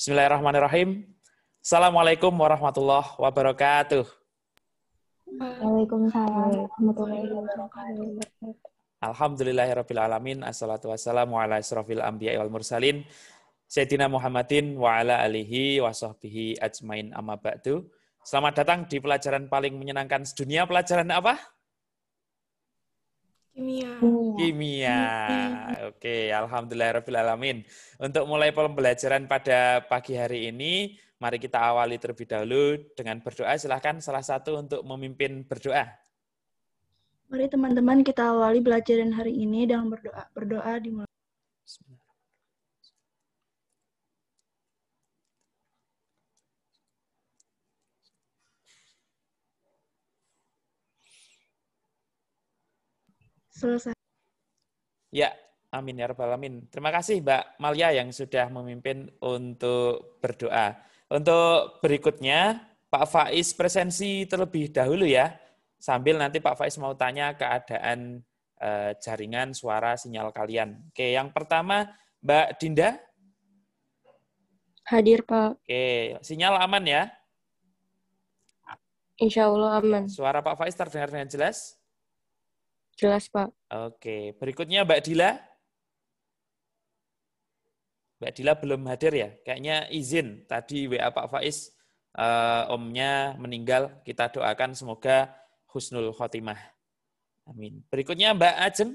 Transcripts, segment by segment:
Bismillahirrahmanirrahim. Assalamualaikum warahmatullahi wabarakatuh. Waalaikumsalam warahmatullahi wabarakatuh. Alhamdulillahirrabbilalamin. Assalatu wassalamu ala asrafil anbiya wal mursalin. Sayyidina Muhammadin wa ala alihi wa sahbihi ajmain amma ba'du. Selamat datang di pelajaran paling menyenangkan sedunia. Pelajaran apa? Uh, Kimia. Kimia. Oke, okay. alhamdulillahirabbil Untuk mulai pembelajaran pada pagi hari ini, mari kita awali terlebih dahulu dengan berdoa. Silahkan salah satu untuk memimpin berdoa. Mari teman-teman kita awali pelajaran hari ini dengan berdoa. Berdoa dimulai. Bismillah. selesai. Ya, amin ya rabbal alamin. Terima kasih Mbak Malia yang sudah memimpin untuk berdoa. Untuk berikutnya, Pak Faiz presensi terlebih dahulu ya, sambil nanti Pak Faiz mau tanya keadaan eh, jaringan suara sinyal kalian. Oke, yang pertama Mbak Dinda. Hadir Pak. Oke, sinyal aman ya? Insya Allah aman. Suara Pak Faiz terdengar dengan jelas? Jelas, Pak. Oke. Berikutnya Mbak Dila. Mbak Dila belum hadir ya? Kayaknya izin. Tadi WA Pak Faiz, eh, omnya meninggal. Kita doakan semoga husnul khotimah. Amin. Berikutnya Mbak Ajeng.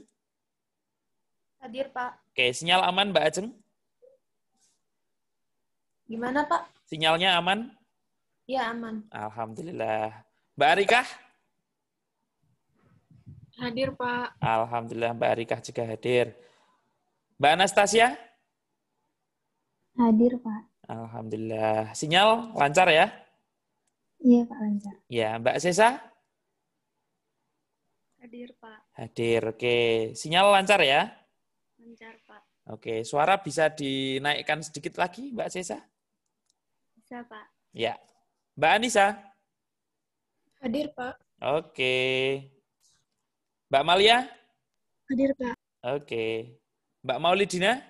Hadir, Pak. Oke, sinyal aman Mbak Ajeng? Gimana, Pak? Sinyalnya aman? Ya aman. Alhamdulillah. Mbak Arikah? Hadir, Pak. Alhamdulillah, Mbak Arikah juga hadir. Mbak Anastasia? Hadir, Pak. Alhamdulillah. Sinyal lancar ya? Iya, Pak, lancar. Ya, Mbak Sesa? Hadir, Pak. Hadir, oke. Sinyal lancar ya? Lancar, Pak. Oke, suara bisa dinaikkan sedikit lagi, Mbak Sesa? Bisa, Pak. Ya. Mbak Anissa? Hadir, Pak. Oke. Mbak Malia? Hadir, Pak. Oke. Mbak Maulidina?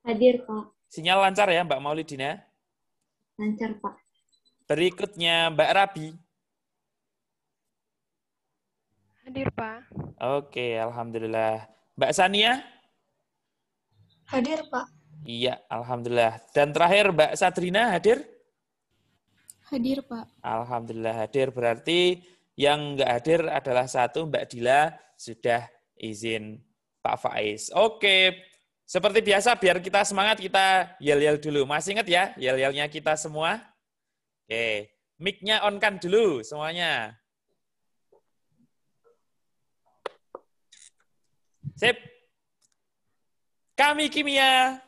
Hadir, Pak. Sinyal lancar ya, Mbak Maulidina? Lancar, Pak. Berikutnya Mbak Rabi. Hadir, Pak. Oke, Alhamdulillah. Mbak Sania? Hadir, Pak. Iya, Alhamdulillah. Dan terakhir Mbak Sadrina hadir? Hadir, Pak. Alhamdulillah hadir. Berarti yang nggak hadir adalah satu, Mbak Dila sudah izin Pak Faiz. Oke, seperti biasa biar kita semangat kita yel-yel dulu. Masih ingat ya yel-yelnya kita semua? Oke, mic-nya on kan dulu semuanya. Sip. Kami Kimia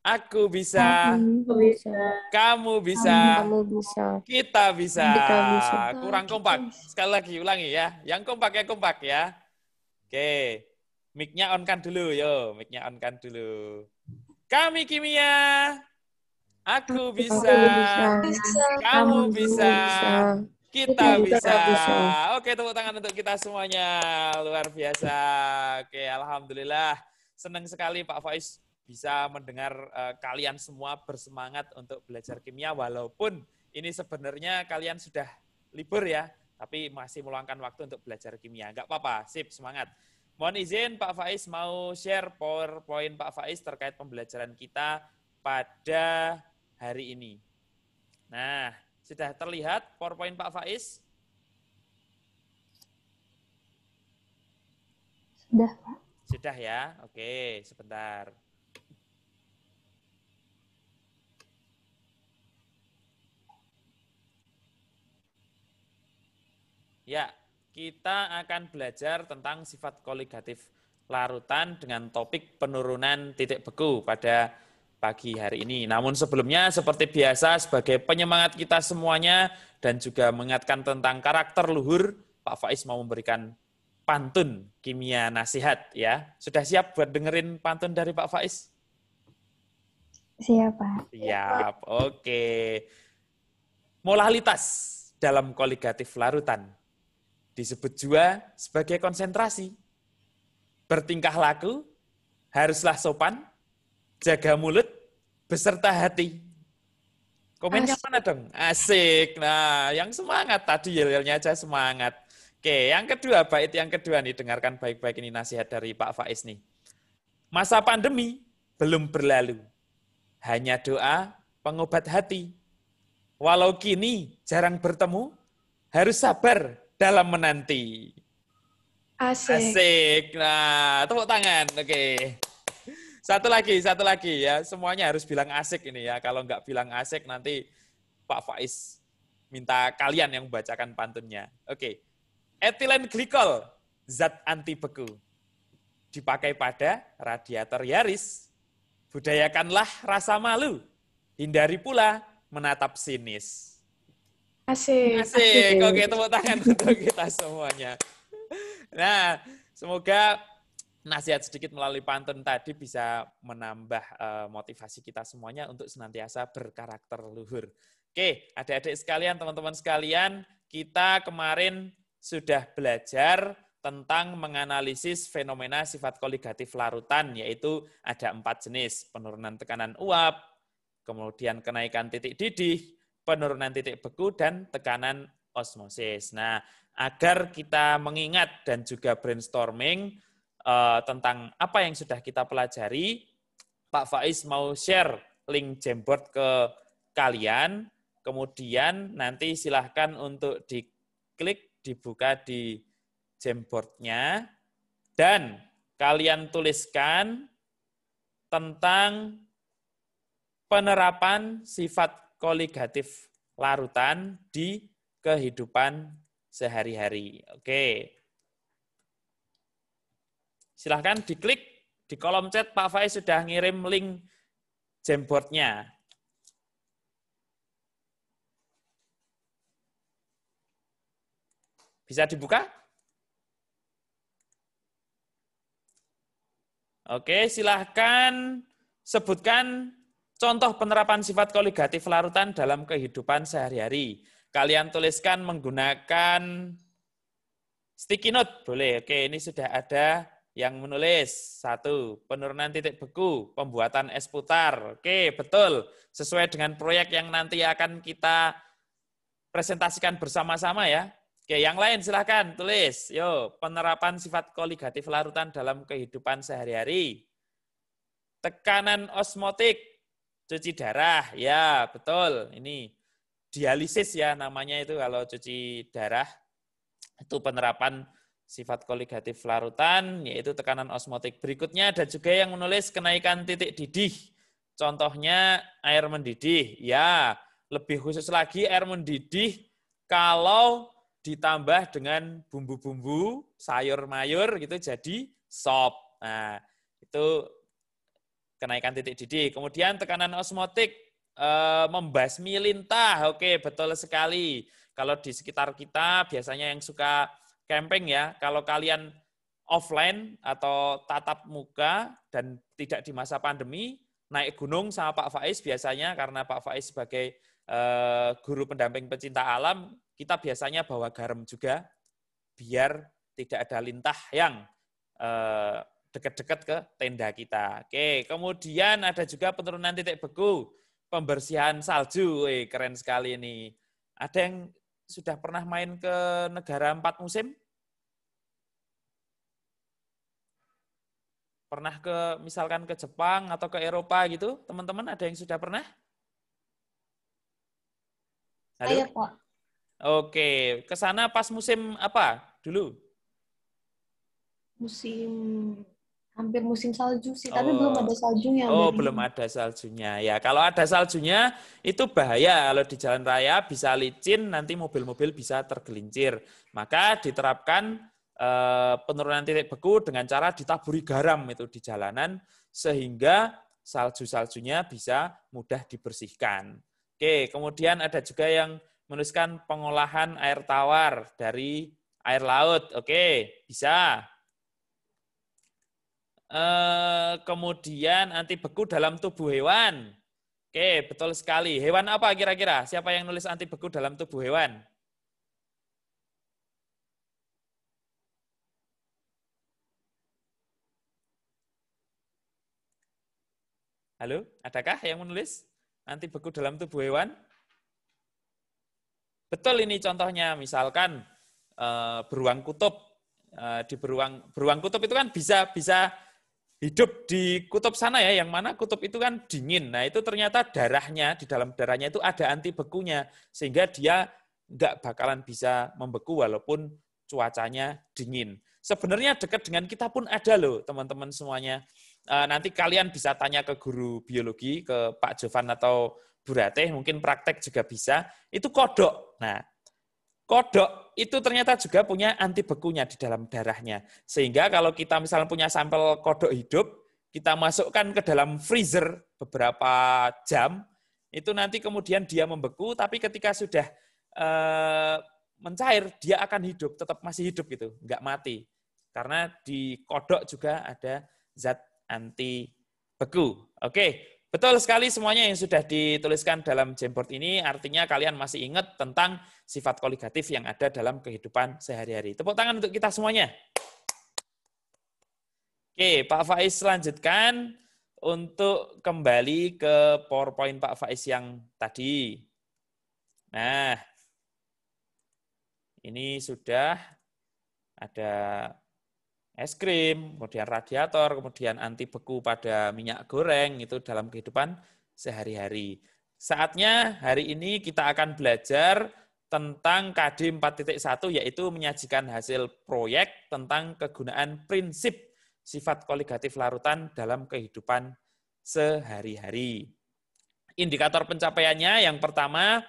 Aku bisa. Aku bisa. Kamu bisa. Kamu bisa. Kita bisa. Kita bisa. Kurang kompak. Sekali lagi ulangi ya. Yang kompak ya kompak ya. Oke. Mic-nya on kan dulu, yo. Mic-nya on kan dulu. Kami kimia. Aku bisa. Aku bisa. Kamu bisa. Kita, kita bisa. bisa. Oke, tepuk tangan untuk kita semuanya. Luar biasa. Oke, alhamdulillah. Senang sekali Pak Faiz bisa mendengar uh, kalian semua bersemangat untuk belajar kimia walaupun ini sebenarnya kalian sudah libur ya, tapi masih meluangkan waktu untuk belajar kimia. Enggak apa-apa, sip, semangat. Mohon izin Pak Faiz mau share PowerPoint Pak Faiz terkait pembelajaran kita pada hari ini. Nah, sudah terlihat PowerPoint Pak Faiz? Sudah, Pak. Sudah ya? Oke, sebentar. Ya, kita akan belajar tentang sifat koligatif larutan dengan topik penurunan titik beku pada pagi hari ini. Namun sebelumnya seperti biasa sebagai penyemangat kita semuanya dan juga mengingatkan tentang karakter luhur, Pak Faiz mau memberikan pantun kimia nasihat ya. Sudah siap buat dengerin pantun dari Pak Faiz? Siap, Pak. Siap. Oke. Okay. Molalitas dalam koligatif larutan disebut jua sebagai konsentrasi. Bertingkah laku, haruslah sopan, jaga mulut, beserta hati. Komennya Asik. mana dong? Asik. Nah, yang semangat tadi yel-yelnya aja semangat. Oke, yang kedua, bait yang kedua nih, dengarkan baik-baik ini nasihat dari Pak Faiz nih. Masa pandemi belum berlalu. Hanya doa pengobat hati. Walau kini jarang bertemu, harus sabar dalam menanti. Asik. Asik. Nah, tepuk tangan. Oke. Okay. Satu lagi, satu lagi ya. Semuanya harus bilang asik ini ya. Kalau nggak bilang asik nanti Pak Faiz minta kalian yang membacakan pantunnya. Oke. Okay. Etilen glikol, zat anti beku. Dipakai pada radiator Yaris. Budayakanlah rasa malu. Hindari pula menatap sinis. Asik. Asik. Oke, tepuk tangan untuk kita semuanya. Nah, semoga nasihat sedikit melalui pantun tadi bisa menambah uh, motivasi kita semuanya untuk senantiasa berkarakter luhur. Oke, adik-adik sekalian, teman-teman sekalian, kita kemarin sudah belajar tentang menganalisis fenomena sifat koligatif larutan, yaitu ada empat jenis, penurunan tekanan uap, kemudian kenaikan titik didih, penurunan titik beku dan tekanan osmosis. Nah, agar kita mengingat dan juga brainstorming uh, tentang apa yang sudah kita pelajari, Pak Faiz mau share link Jamboard ke kalian. Kemudian nanti silahkan untuk diklik, dibuka di Jamboardnya. Dan kalian tuliskan tentang penerapan sifat koligatif larutan di kehidupan sehari-hari. Oke. Silahkan diklik di kolom chat Pak Faiz sudah ngirim link jamboardnya. Bisa dibuka? Oke, silahkan sebutkan Contoh penerapan sifat koligatif larutan dalam kehidupan sehari-hari. Kalian tuliskan menggunakan sticky note. Boleh, oke ini sudah ada yang menulis. Satu, penurunan titik beku, pembuatan es putar. Oke, betul. Sesuai dengan proyek yang nanti akan kita presentasikan bersama-sama ya. Oke, yang lain silahkan tulis. Yo, penerapan sifat koligatif larutan dalam kehidupan sehari-hari. Tekanan osmotik, cuci darah, ya betul. Ini dialisis ya namanya itu kalau cuci darah. Itu penerapan sifat koligatif larutan, yaitu tekanan osmotik. Berikutnya ada juga yang menulis kenaikan titik didih. Contohnya air mendidih. Ya, lebih khusus lagi air mendidih kalau ditambah dengan bumbu-bumbu, sayur mayur gitu jadi sop. Nah, itu kenaikan titik didih. Kemudian tekanan osmotik eh, membasmi lintah. Oke, betul sekali. Kalau di sekitar kita biasanya yang suka camping ya, kalau kalian offline atau tatap muka dan tidak di masa pandemi, naik gunung sama Pak Faiz biasanya karena Pak Faiz sebagai eh, guru pendamping pecinta alam, kita biasanya bawa garam juga biar tidak ada lintah yang eh, dekat-dekat ke tenda kita. Oke, kemudian ada juga penurunan titik beku, pembersihan salju. keren sekali ini. Ada yang sudah pernah main ke negara empat musim? Pernah ke misalkan ke Jepang atau ke Eropa gitu? Teman-teman ada yang sudah pernah? Halo? Ayo, Pak. Oke, ke sana pas musim apa dulu? Musim hampir musim salju sih, tapi oh. belum ada saljunya. Oh, belum ada saljunya. Ya, kalau ada saljunya itu bahaya kalau di jalan raya bisa licin, nanti mobil-mobil bisa tergelincir. Maka diterapkan eh, penurunan titik beku dengan cara ditaburi garam itu di jalanan sehingga salju-saljunya bisa mudah dibersihkan. Oke, kemudian ada juga yang menuliskan pengolahan air tawar dari air laut. Oke, bisa Eh, kemudian anti beku dalam tubuh hewan. Oke, betul sekali. Hewan apa kira-kira? Siapa yang nulis anti beku dalam tubuh hewan? Halo, adakah yang menulis anti beku dalam tubuh hewan? Betul ini contohnya, misalkan eh, beruang kutub eh, di beruang beruang kutub itu kan bisa bisa hidup di kutub sana ya, yang mana kutub itu kan dingin. Nah itu ternyata darahnya, di dalam darahnya itu ada anti bekunya, sehingga dia nggak bakalan bisa membeku walaupun cuacanya dingin. Sebenarnya dekat dengan kita pun ada loh teman-teman semuanya. Eh, nanti kalian bisa tanya ke guru biologi, ke Pak Jovan atau Bu Ratih, mungkin praktek juga bisa. Itu kodok. Nah, Kodok itu ternyata juga punya anti bekunya di dalam darahnya. Sehingga kalau kita misalnya punya sampel kodok hidup, kita masukkan ke dalam freezer beberapa jam, itu nanti kemudian dia membeku, tapi ketika sudah e, mencair, dia akan hidup, tetap masih hidup gitu, nggak mati. Karena di kodok juga ada zat anti beku. Oke, Betul sekali semuanya yang sudah dituliskan dalam Jamboard ini, artinya kalian masih ingat tentang sifat koligatif yang ada dalam kehidupan sehari-hari. Tepuk tangan untuk kita semuanya. Oke, Pak Faiz lanjutkan untuk kembali ke PowerPoint Pak Faiz yang tadi. Nah, ini sudah ada es krim, kemudian radiator, kemudian anti beku pada minyak goreng itu dalam kehidupan sehari-hari. Saatnya hari ini kita akan belajar tentang KD 4.1 yaitu menyajikan hasil proyek tentang kegunaan prinsip sifat koligatif larutan dalam kehidupan sehari-hari. Indikator pencapaiannya yang pertama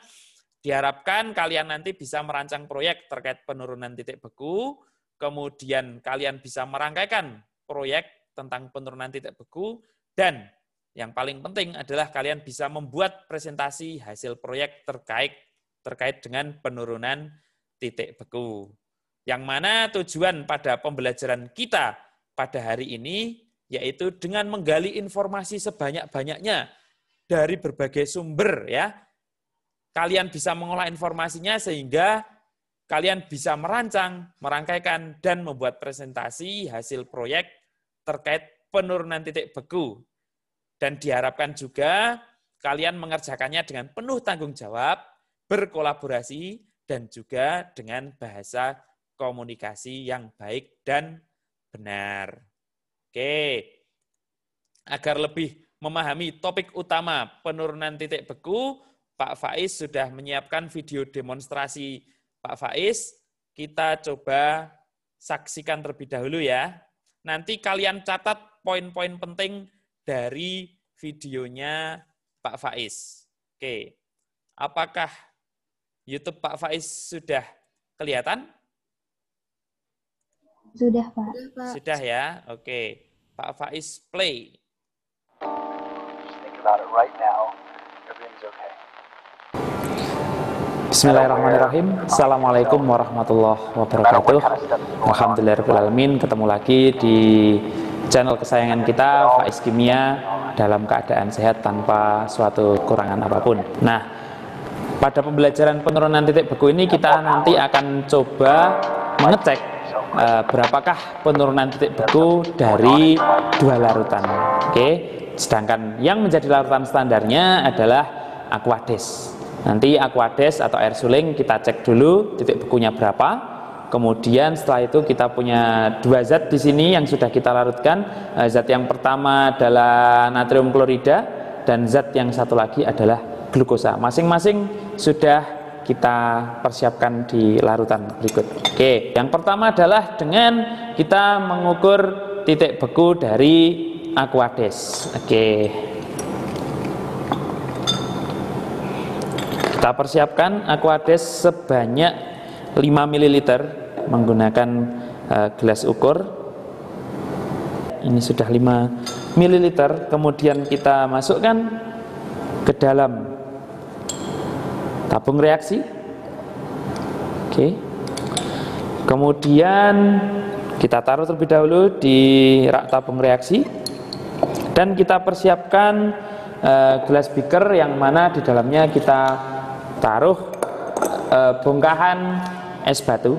diharapkan kalian nanti bisa merancang proyek terkait penurunan titik beku, kemudian kalian bisa merangkaikan proyek tentang penurunan titik beku, dan yang paling penting adalah kalian bisa membuat presentasi hasil proyek terkait terkait dengan penurunan titik beku. Yang mana tujuan pada pembelajaran kita pada hari ini yaitu dengan menggali informasi sebanyak-banyaknya dari berbagai sumber ya. Kalian bisa mengolah informasinya sehingga kalian bisa merancang, merangkaikan, dan membuat presentasi hasil proyek terkait penurunan titik beku. Dan diharapkan juga kalian mengerjakannya dengan penuh tanggung jawab, berkolaborasi, dan juga dengan bahasa komunikasi yang baik dan benar. Oke, agar lebih memahami topik utama penurunan titik beku, Pak Faiz sudah menyiapkan video demonstrasi Pak Faiz, kita coba saksikan terlebih dahulu ya. Nanti kalian catat poin-poin penting dari videonya Pak Faiz. Oke, apakah YouTube Pak Faiz sudah kelihatan? Sudah, Pak. Sudah ya, oke. Pak Faiz play. Think about it right now. Bismillahirrahmanirrahim Assalamualaikum warahmatullahi wabarakatuh Alhamdulillahirrahmanirrahim Ketemu lagi di channel kesayangan kita Faiz Kimia Dalam keadaan sehat tanpa suatu kurangan apapun Nah pada pembelajaran penurunan titik beku ini kita nanti akan coba mengecek e, berapakah penurunan titik beku dari dua larutan oke sedangkan yang menjadi larutan standarnya adalah aquades Nanti Aquades atau air suling kita cek dulu titik bekunya berapa. Kemudian setelah itu kita punya dua zat di sini yang sudah kita larutkan. Eh, zat yang pertama adalah natrium klorida dan zat yang satu lagi adalah glukosa. Masing-masing sudah kita persiapkan di larutan berikut. Oke, yang pertama adalah dengan kita mengukur titik beku dari aquades. Oke. Kita persiapkan aquades sebanyak 5 ml menggunakan uh, gelas ukur. Ini sudah 5 ml, kemudian kita masukkan ke dalam tabung reaksi. Oke. Kemudian kita taruh terlebih dahulu di rak tabung reaksi dan kita persiapkan uh, gelas beaker yang mana di dalamnya kita taruh e, bongkahan es batu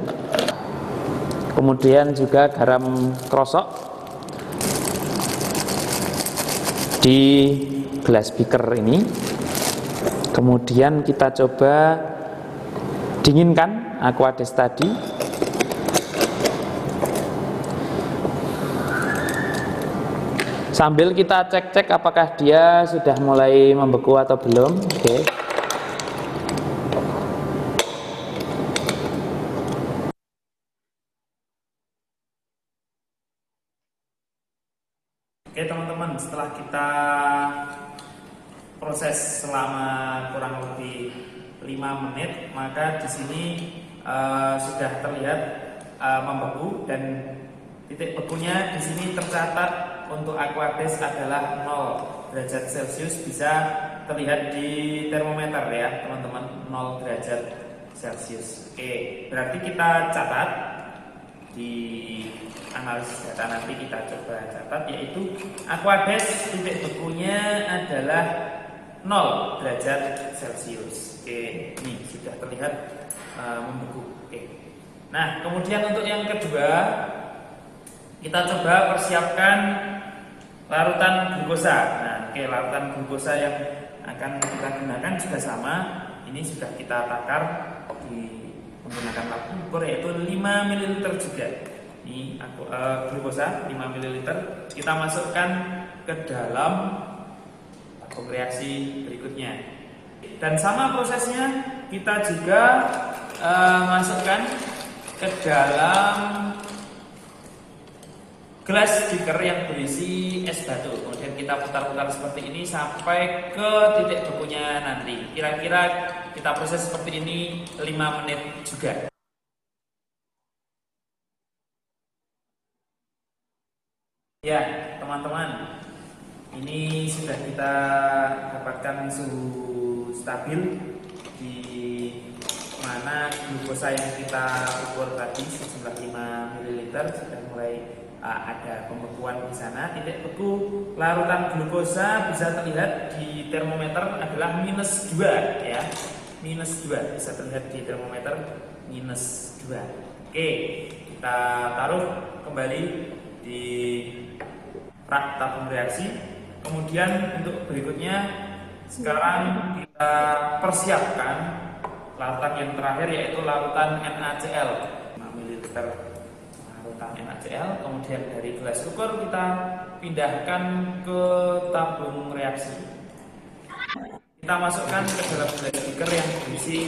kemudian juga garam krosok di gelas beaker ini kemudian kita coba dinginkan aquades tadi sambil kita cek-cek apakah dia sudah mulai membeku atau belum oke okay. kita proses selama kurang lebih 5 menit maka di sini uh, sudah terlihat uh, membeku dan titik bekunya di sini tercatat untuk aquades adalah 0 derajat celcius bisa terlihat di termometer ya teman-teman 0 derajat celcius oke berarti kita catat di tanggal data nanti kita coba catat yaitu Aquades titik bekunya adalah 0 derajat Celcius. Oke, ini sudah terlihat uh, membeku. Oke. Nah, kemudian untuk yang kedua kita coba persiapkan larutan glukosa. Nah, oke larutan glukosa yang akan kita gunakan juga sama. Ini sudah kita takar di menggunakan ukur yaitu 5 ml juga ini aku uh, glukosa 5 ml kita masukkan ke dalam aku reaksi berikutnya dan sama prosesnya kita juga uh, masukkan ke dalam gelas jiker yang berisi es batu kemudian kita putar-putar seperti ini sampai ke titik bekunya nanti kira-kira kita proses seperti ini 5 menit juga Ya, teman-teman, ini sudah kita dapatkan suhu stabil di mana glukosa yang kita ukur tadi sejumlah 5 ml sudah mulai uh, ada pembekuan di sana. Titik beku larutan glukosa bisa terlihat di termometer adalah minus 2 ya. Minus 2 bisa terlihat di termometer minus 2. Oke, kita taruh kembali di rak tabung reaksi. Kemudian untuk berikutnya sekarang kita persiapkan larutan yang terakhir yaitu larutan NaCl 5 ml larutan NaCl kemudian dari gelas ukur kita pindahkan ke tabung reaksi kita masukkan ke dalam gelas beaker yang berisi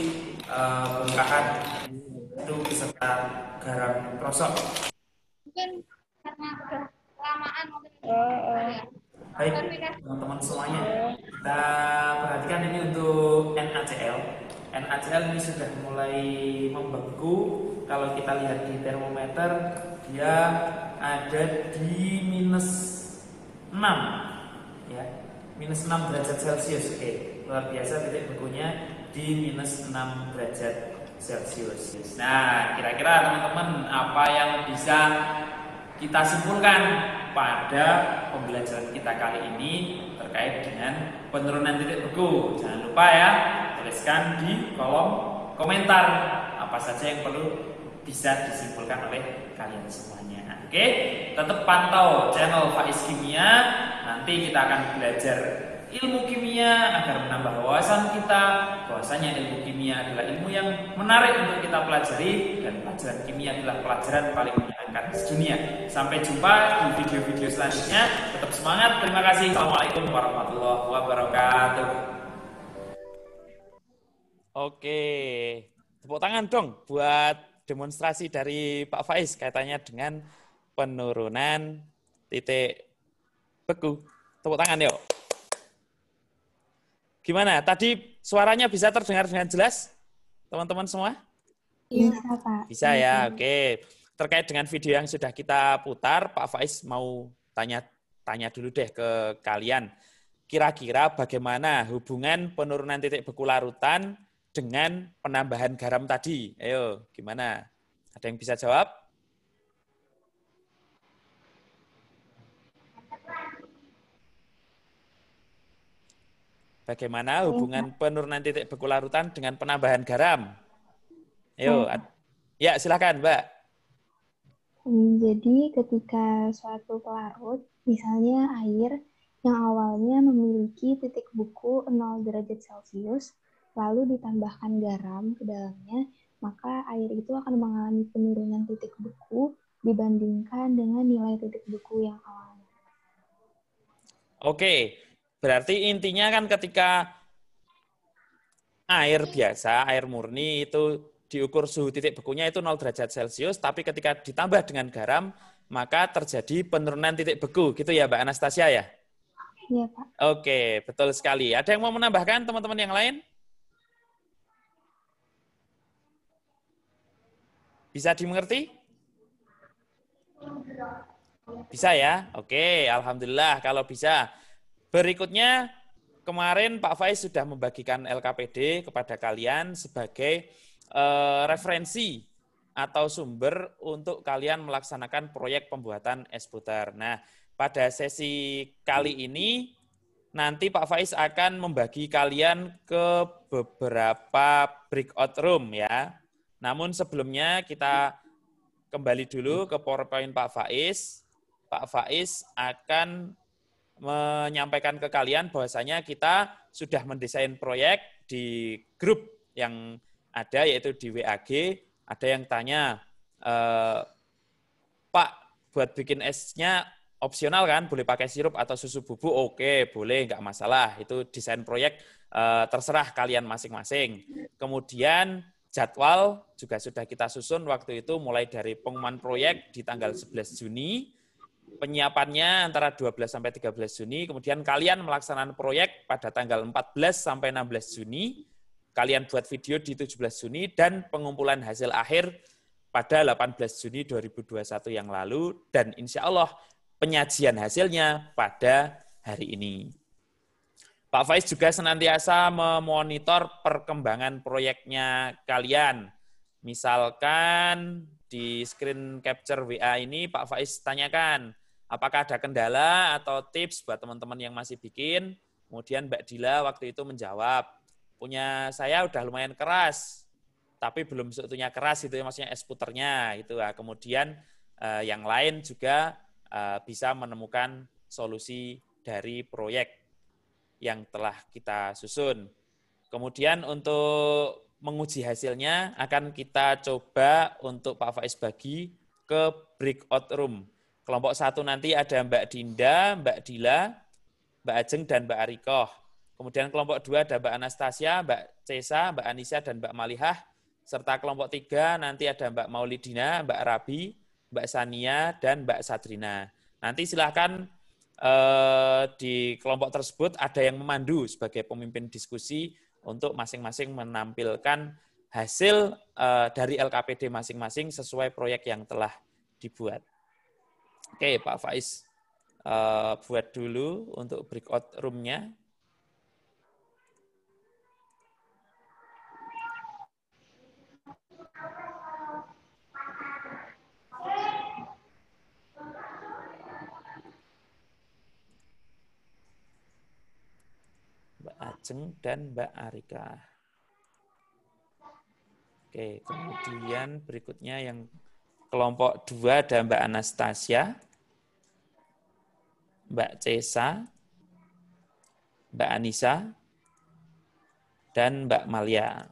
eh, bungkahan itu beserta garam rosok mungkin karena udah kelamaan Baik, teman-teman semuanya. Kita perhatikan ini untuk NaCl. NaCl ini sudah mulai membeku. Kalau kita lihat di termometer, dia ada di minus 6. Ya, minus 6 derajat Celcius. Oke, luar biasa titik bekunya di minus 6 derajat Celcius. Nah, kira-kira teman-teman apa yang bisa kita simpulkan pada pembelajaran kita kali ini terkait dengan penurunan titik beku. Jangan lupa ya, tuliskan di kolom komentar apa saja yang perlu bisa disimpulkan oleh kalian semuanya. Nah, oke, tetap pantau channel Faiz Kimia. Nanti kita akan belajar ilmu kimia agar menambah wawasan kita bahwasanya ilmu kimia adalah ilmu yang menarik untuk kita pelajari dan pelajaran kimia adalah pelajaran paling menyenangkan sedunia sampai jumpa di video-video selanjutnya tetap semangat terima kasih assalamualaikum warahmatullahi wabarakatuh oke tepuk tangan dong buat demonstrasi dari Pak Faiz kaitannya dengan penurunan titik beku. Tepuk tangan yuk. Gimana? Tadi suaranya bisa terdengar dengan jelas? Teman-teman semua? Iya, bisa, Pak. Bisa ya, iya. oke. Terkait dengan video yang sudah kita putar, Pak Faiz mau tanya tanya dulu deh ke kalian. Kira-kira bagaimana hubungan penurunan titik beku larutan dengan penambahan garam tadi? Ayo, gimana? Ada yang bisa jawab? Bagaimana oh, hubungan penurunan titik beku larutan dengan penambahan garam? Yo, hmm. ya silakan Mbak. Hmm, jadi ketika suatu pelarut, misalnya air yang awalnya memiliki titik beku 0 derajat Celcius, lalu ditambahkan garam ke dalamnya, maka air itu akan mengalami penurunan titik beku dibandingkan dengan nilai titik beku yang awalnya. Oke, Berarti intinya kan ketika air biasa, air murni itu diukur suhu titik bekunya itu 0 derajat Celcius, tapi ketika ditambah dengan garam, maka terjadi penurunan titik beku. Gitu ya Mbak Anastasia ya? Iya Pak. Oke, betul sekali. Ada yang mau menambahkan teman-teman yang lain? Bisa dimengerti? Bisa ya? Oke, Alhamdulillah kalau bisa. Berikutnya, kemarin Pak Faiz sudah membagikan LKPD kepada kalian sebagai eh, referensi atau sumber untuk kalian melaksanakan proyek pembuatan es puter. Nah, pada sesi kali ini nanti Pak Faiz akan membagi kalian ke beberapa breakout room ya. Namun sebelumnya kita kembali dulu ke PowerPoint Pak Faiz. Pak Faiz akan menyampaikan ke kalian bahwasanya kita sudah mendesain proyek di grup yang ada yaitu di WAG ada yang tanya e, Pak buat bikin esnya opsional kan boleh pakai sirup atau susu bubuk oke boleh nggak masalah itu desain proyek e, terserah kalian masing-masing kemudian jadwal juga sudah kita susun waktu itu mulai dari pengumuman proyek di tanggal 11 Juni penyiapannya antara 12 sampai 13 Juni, kemudian kalian melaksanakan proyek pada tanggal 14 sampai 16 Juni, kalian buat video di 17 Juni, dan pengumpulan hasil akhir pada 18 Juni 2021 yang lalu, dan insya Allah penyajian hasilnya pada hari ini. Pak Faiz juga senantiasa memonitor perkembangan proyeknya kalian. Misalkan di screen capture WA ini Pak Faiz tanyakan, Apakah ada kendala atau tips buat teman-teman yang masih bikin? Kemudian Mbak Dila waktu itu menjawab, punya saya udah lumayan keras, tapi belum seutuhnya keras itu maksudnya es puternya gitu. Nah, kemudian eh, yang lain juga eh, bisa menemukan solusi dari proyek yang telah kita susun. Kemudian untuk menguji hasilnya akan kita coba untuk Pak Faiz bagi ke breakout room Kelompok satu nanti ada Mbak Dinda, Mbak Dila, Mbak Ajeng, dan Mbak Arikoh. Kemudian kelompok dua ada Mbak Anastasia, Mbak Cesa, Mbak Anisa, dan Mbak Malihah. Serta kelompok tiga nanti ada Mbak Maulidina, Mbak Rabi, Mbak Sania, dan Mbak Sadrina. Nanti silahkan eh, di kelompok tersebut ada yang memandu sebagai pemimpin diskusi untuk masing-masing menampilkan hasil eh, dari LKPD masing-masing sesuai proyek yang telah dibuat. Oke, Pak Faiz. Uh, buat dulu untuk breakout roomnya Mbak Ajeng dan Mbak Arika. Oke, kemudian berikutnya yang kelompok 2 ada Mbak Anastasia, Mbak Cesa, Mbak Anissa, dan Mbak Malia.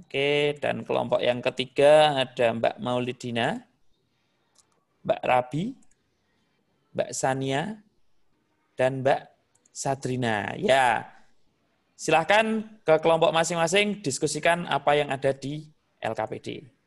Oke, dan kelompok yang ketiga ada Mbak Maulidina, Mbak Rabi, Mbak Sania, dan Mbak Sadrina. Ya, silahkan ke kelompok masing-masing diskusikan apa yang ada di LKPD.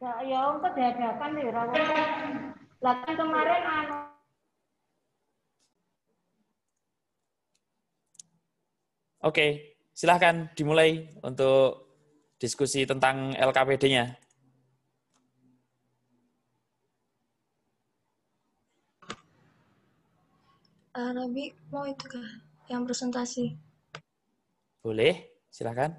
Ya, ya om nih rawon. Lah kan kemarin anu Oke, silahkan dimulai untuk diskusi tentang LKPD-nya. Uh, eh, Nabi mau itu kah? Yang presentasi. Boleh, silahkan.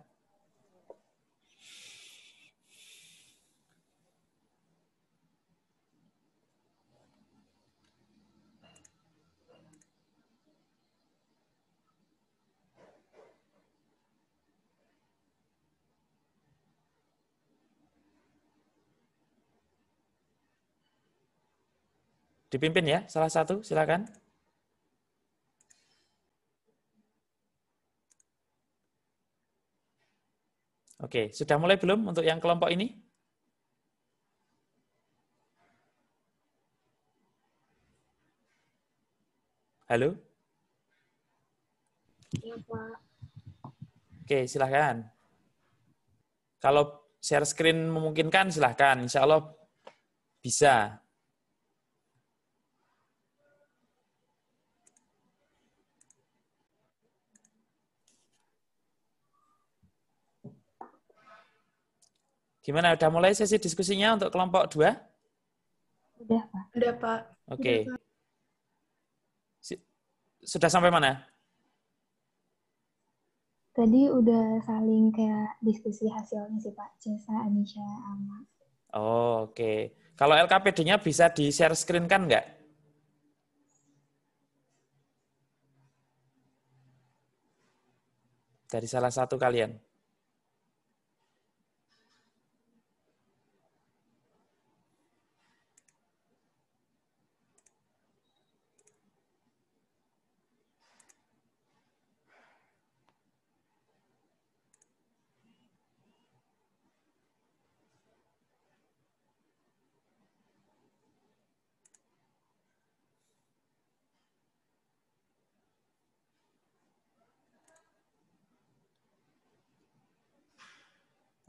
Dipimpin ya, salah satu, silakan. Oke, sudah mulai belum untuk yang kelompok ini? Halo? Ya, Pak. Oke, silahkan. Kalau share screen memungkinkan, silahkan. Insya Allah bisa. Gimana? Udah mulai sesi diskusinya untuk kelompok dua? Udah, Pak. Udah, Pak. Oke. Okay. Sudah sampai mana? Tadi udah saling kayak diskusi hasilnya sih, Pak. Cesa, Anisha, Ama. Oh, Oke. Okay. Kalau LKPD-nya bisa di-share screen kan nggak? Dari salah satu kalian.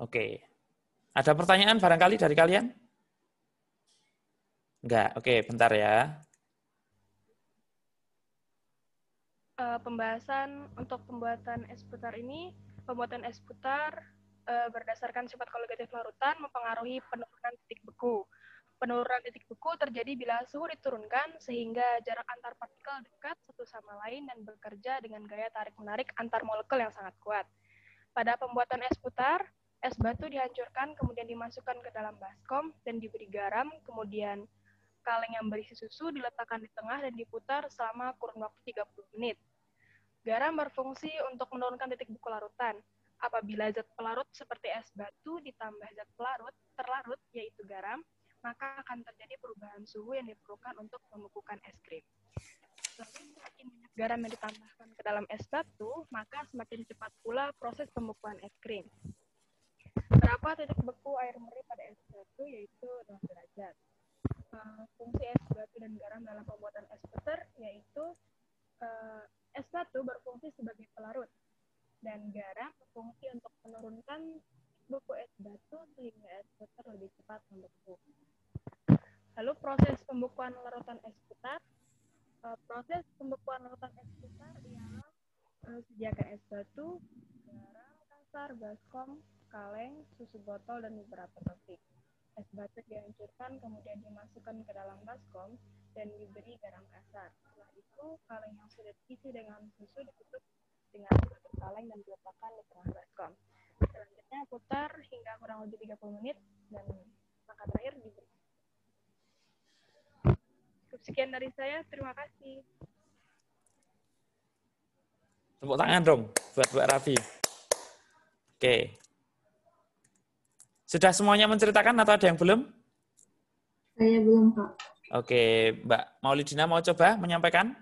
Oke. Ada pertanyaan barangkali dari kalian? Enggak. Oke, bentar ya. Eh, pembahasan untuk pembuatan es putar ini, pembuatan es putar eh, berdasarkan sifat kologatif larutan mempengaruhi penurunan titik beku. Penurunan titik beku terjadi bila suhu diturunkan sehingga jarak antar partikel dekat satu sama lain dan bekerja dengan gaya tarik-menarik antar molekul yang sangat kuat. Pada pembuatan es putar, Es batu dihancurkan, kemudian dimasukkan ke dalam baskom dan diberi garam, kemudian kaleng yang berisi susu diletakkan di tengah dan diputar selama kurun waktu 30 menit. Garam berfungsi untuk menurunkan titik buku larutan. Apabila zat pelarut seperti es batu ditambah zat pelarut terlarut, yaitu garam, maka akan terjadi perubahan suhu yang diperlukan untuk membekukan es krim. semakin banyak garam yang ditambahkan ke dalam es batu, maka semakin cepat pula proses pembekuan es krim. Berapa titik beku air murni pada es batu yaitu 0 derajat. Uh, fungsi es batu dan garam dalam pembuatan es puter yaitu uh, es batu berfungsi sebagai pelarut dan garam berfungsi untuk menurunkan beku es batu sehingga es puter lebih cepat membeku. Lalu proses pembekuan larutan es puter. Uh, proses pembekuan larutan es puter ialah uh, sediakan es batu, garam, kasar, baskom, kaleng, susu botol, dan beberapa plastik. Es batu dihancurkan kemudian dimasukkan ke dalam baskom dan diberi garam kasar. Setelah itu, kaleng yang sudah diisi dengan susu ditutup dengan kaleng dan diletakkan di tengah baskom. Selanjutnya putar hingga kurang lebih 30 menit dan maka terakhir diberi. Cukup sekian dari saya, terima kasih. Tepuk tangan dong buat Mbak Raffi. Oke. Okay. Sudah semuanya menceritakan atau ada yang belum? Saya belum, Pak. Oke, Mbak Maulidina mau coba menyampaikan?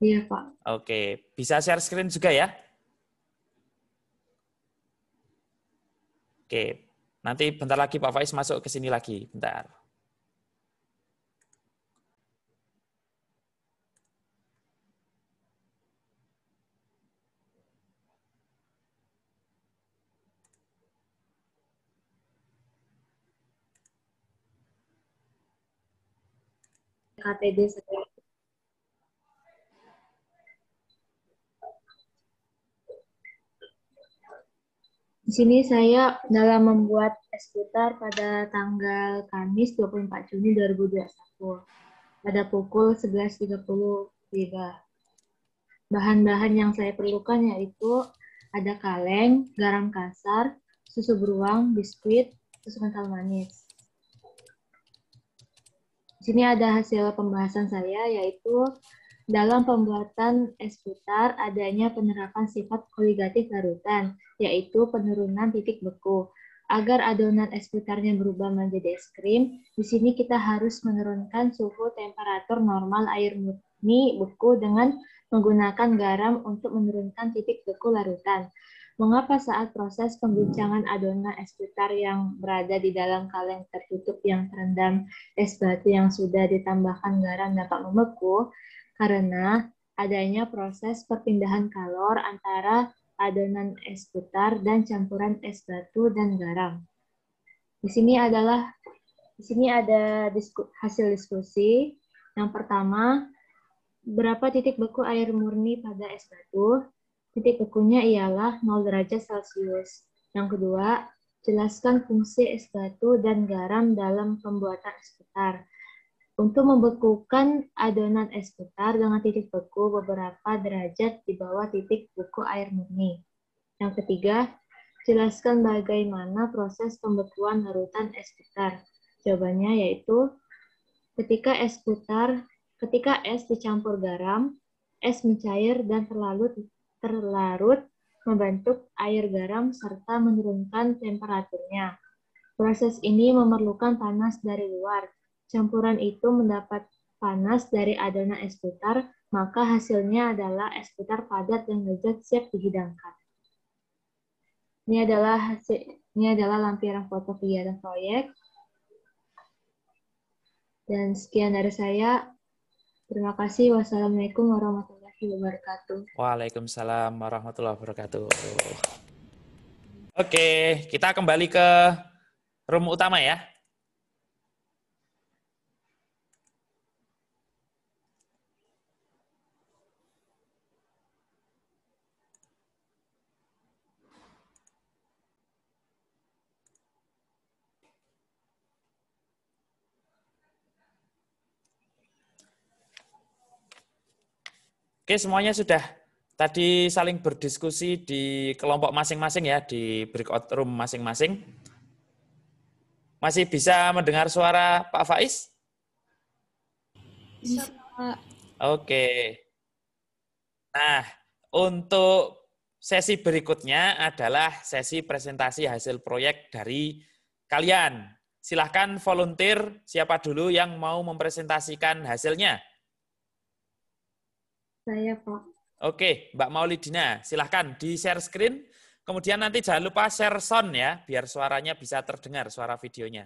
Iya, Pak. Oke, bisa share screen juga ya? Oke, nanti bentar lagi Pak Faiz masuk ke sini lagi, bentar. KTB saya. Di sini saya dalam membuat eskutar putar pada tanggal Kamis 24 Juni 2021 pada pukul 11.30 tiga. Bahan-bahan yang saya perlukan yaitu ada kaleng, garam kasar, susu beruang, biskuit, susu kental manis sini ada hasil pembahasan saya yaitu dalam pembuatan es putar adanya penerapan sifat koligatif larutan, yaitu penurunan titik beku. Agar adonan es putarnya berubah menjadi es krim, di sini kita harus menurunkan suhu temperatur normal air murni beku dengan menggunakan garam untuk menurunkan titik beku larutan. Mengapa saat proses pengguncangan adonan es putar yang berada di dalam kaleng tertutup yang terendam es batu yang sudah ditambahkan garam dapat membeku? Karena adanya proses perpindahan kalor antara adonan es putar dan campuran es batu dan garam. Di sini adalah di sini ada disku, hasil diskusi. Yang pertama, berapa titik beku air murni pada es batu? titik bekunya ialah 0 derajat Celcius. Yang kedua, jelaskan fungsi es batu dan garam dalam pembuatan es putar. Untuk membekukan adonan es putar dengan titik beku beberapa derajat di bawah titik beku air murni. Yang ketiga, jelaskan bagaimana proses pembekuan larutan es putar. Jawabannya yaitu ketika es putar, ketika es dicampur garam, es mencair dan terlalu terlarut membentuk air garam serta menurunkan temperaturnya. Proses ini memerlukan panas dari luar. Campuran itu mendapat panas dari adonan es putar, maka hasilnya adalah es putar padat dan lezat siap dihidangkan. Ini adalah hasil, ini adalah lampiran foto kegiatan proyek. Dan sekian dari saya. Terima kasih. Wassalamualaikum warahmatullahi wabarakatuh warahmatullahi wabarakatuh. Waalaikumsalam warahmatullahi wabarakatuh. Oke, kita kembali ke room utama ya. Oke, semuanya sudah tadi saling berdiskusi di kelompok masing-masing ya, di breakout room masing-masing. Masih bisa mendengar suara Pak Faiz? Bisa, Pak. Oke. Nah, untuk sesi berikutnya adalah sesi presentasi hasil proyek dari kalian. Silahkan volunteer siapa dulu yang mau mempresentasikan hasilnya. Saya, Pak. Oke, Mbak Maulidina, silahkan di share screen. Kemudian nanti jangan lupa share sound ya, biar suaranya bisa terdengar, suara videonya.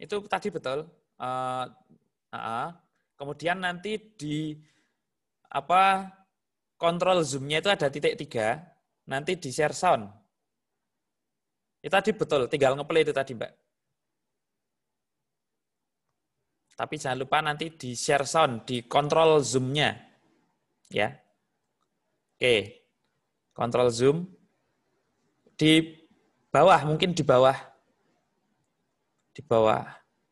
Itu tadi betul. Uh, uh, uh. Kemudian nanti di apa kontrol zoomnya itu ada titik tiga. Nanti di share sound. Itu tadi betul. Tinggal ngeplay itu tadi, Mbak. Tapi jangan lupa nanti di share sound, di kontrol zoomnya. Ya. Oke. Kontrol zoom. Di bawah, mungkin di bawah di bawah.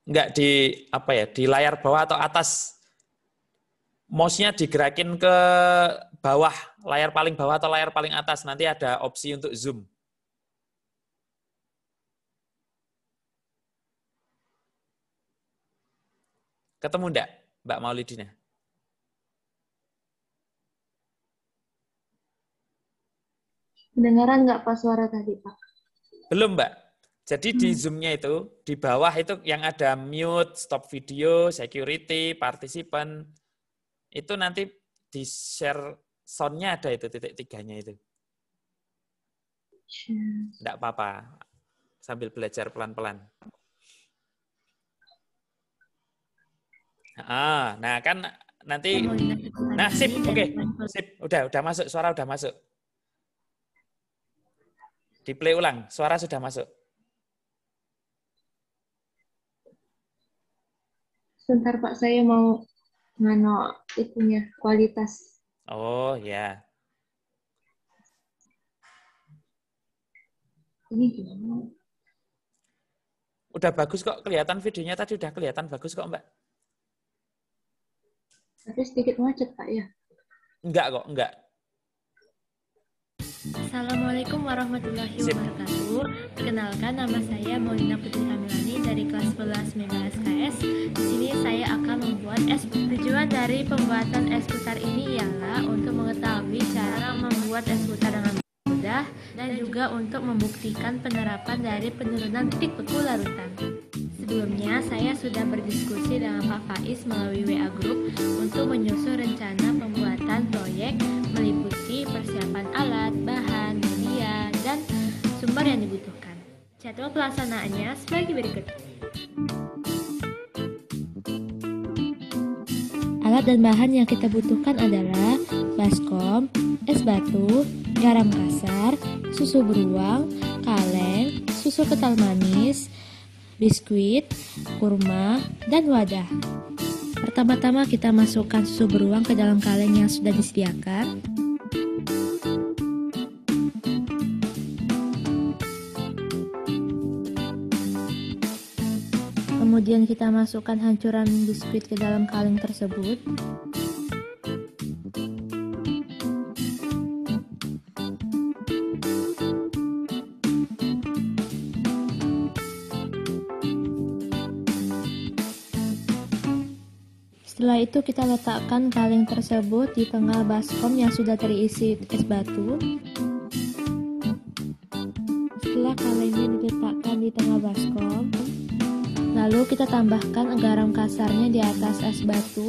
Enggak di apa ya, di layar bawah atau atas. Mouse-nya digerakin ke bawah, layar paling bawah atau layar paling atas. Nanti ada opsi untuk zoom. Ketemu enggak Mbak Maulidina? Kedengaran nggak Pak suara tadi Pak? Belum Mbak. Jadi di hmm. Zoom-nya itu, di bawah itu yang ada mute, stop video, security, participant itu nanti di share sound-nya ada itu titik tiganya itu. Tidak hmm. apa-apa, sambil belajar pelan-pelan. Ah, nah kan nanti, nah sip, oke, okay. Iya, iya. sip, udah, udah masuk, suara udah masuk. Di play ulang, suara sudah masuk. sebentar Pak, saya mau ngano itunya kualitas. Oh ya. Ini gimana? Udah bagus kok kelihatan videonya tadi udah kelihatan bagus kok Mbak. Tapi sedikit macet Pak ya. Enggak kok, enggak. Assalamualaikum warahmatullahi wabarakatuh. Perkenalkan nama saya Molina Putri Kamilani dari kelas 11 Mega SKS. Di sini saya akan membuat es. Tujuan dari pembuatan es putar ini ialah untuk mengetahui cara membuat es putar dengan dan juga untuk membuktikan penerapan dari penurunan titik beku larutan. Sebelumnya, saya sudah berdiskusi dengan Pak Faiz melalui WA Group untuk menyusun rencana pembuatan proyek meliputi persiapan alat, bahan, media, dan sumber yang dibutuhkan. Jadwal pelaksanaannya sebagai berikut. Alat dan bahan yang kita butuhkan adalah baskom, es batu, garam kasar, susu beruang, kaleng, susu kental manis, biskuit, kurma, dan wadah. Pertama-tama kita masukkan susu beruang ke dalam kaleng yang sudah disediakan. Kemudian kita masukkan hancuran biskuit ke dalam kaleng tersebut. Setelah itu kita letakkan kaleng tersebut di tengah baskom yang sudah terisi es batu. Setelah kalengnya diletakkan di tengah baskom, lalu kita tambahkan garam kasarnya di atas es batu.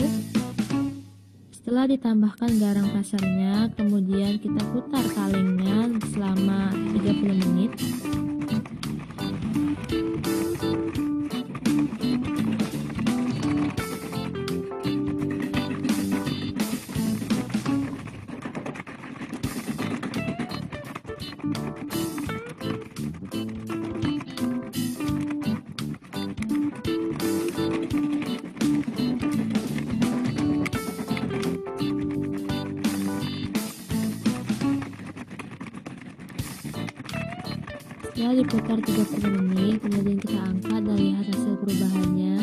Setelah ditambahkan garam kasarnya, kemudian kita putar kalengnya selama 30 menit. Setelah diputar 30 menit, kemudian kita angkat dan lihat hasil perubahannya.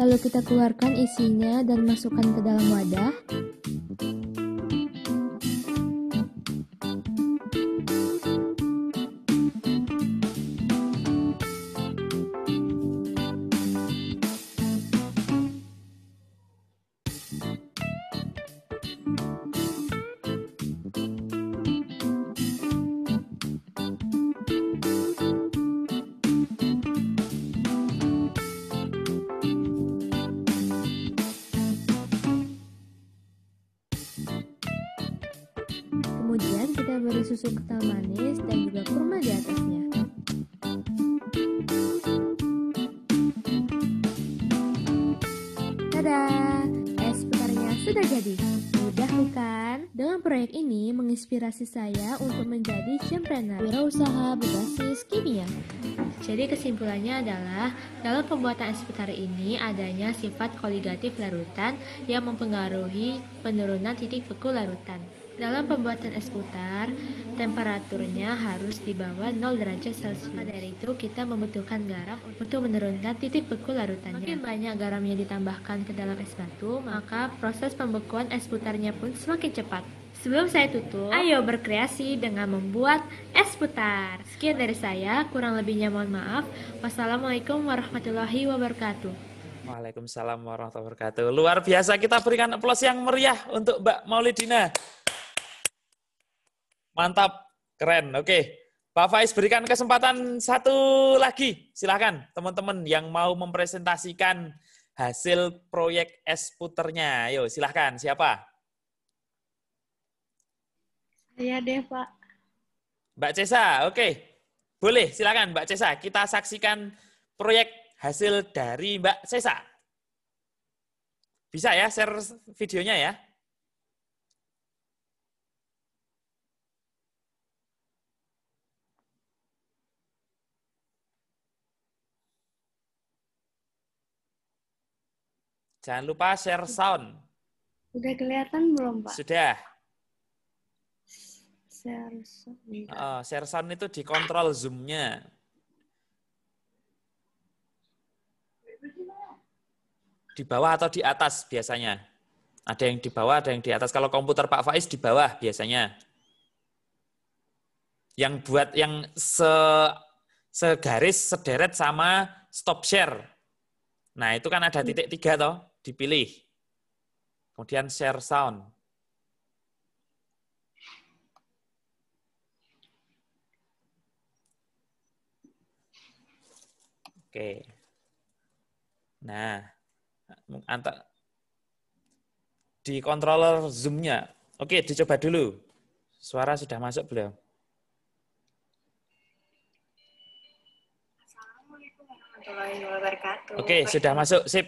Lalu kita keluarkan isinya dan masukkan ke dalam wadah. menginspirasi saya untuk menjadi cempreneur, wirausaha berbasis kimia. Jadi kesimpulannya adalah dalam pembuatan es putar ini adanya sifat koligatif larutan yang mempengaruhi penurunan titik beku larutan. Dalam pembuatan es putar, temperaturnya harus di bawah 0 derajat Celcius. Maka dari itu, kita membutuhkan garam untuk menurunkan titik beku larutannya. Makin banyak garam yang ditambahkan ke dalam es batu, maka proses pembekuan es putarnya pun semakin cepat. Sebelum saya tutup, ayo berkreasi dengan membuat es putar. Sekian dari saya, kurang lebihnya mohon maaf. Wassalamualaikum warahmatullahi wabarakatuh. Waalaikumsalam warahmatullahi wabarakatuh. Luar biasa, kita berikan aplaus yang meriah untuk Mbak Maulidina. Mantap, keren. Oke, Pak Faiz berikan kesempatan satu lagi. Silahkan teman-teman yang mau mempresentasikan hasil proyek es puternya. Ayo, silahkan. Siapa? Iya deh, Pak. Mbak Cesa, oke. Okay. Boleh, silakan Mbak Cesa. Kita saksikan proyek hasil dari Mbak Cesa. Bisa ya share videonya ya? Jangan lupa share sound. Sudah kelihatan belum, Pak? Sudah share sound. Uh, ah, share sound itu dikontrol zoomnya. Di bawah atau di atas biasanya? Ada yang di bawah, ada yang di atas. Kalau komputer Pak Faiz di bawah biasanya. Yang buat yang se segaris sederet sama stop share. Nah, itu kan ada titik tiga toh, dipilih. Kemudian share sound. Oke. Nah, antar di controller zoom-nya. Oke, dicoba dulu. Suara sudah masuk belum? Oke, sudah masuk. Sip.